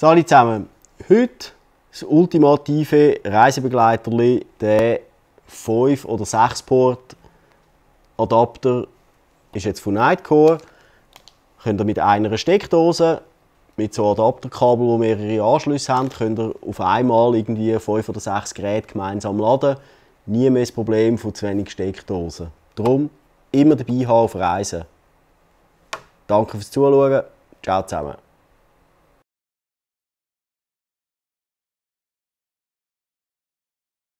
Hallo zusammen. Heute das ultimative Reisebegleiter, der 5 oder 6 Port Adapter ist jetzt von Nightcore. Könnt ihr mit einer Steckdose, mit so Adapterkabel, wo mehrere Anschlüsse haben, könnt ihr auf einmal irgendwie 5 oder 6 Geräte gemeinsam laden. Nie mehr das Problem von zu wenig Steckdosen. Darum immer dabei haben auf Reisen. Danke fürs Zuschauen. Ciao zusammen.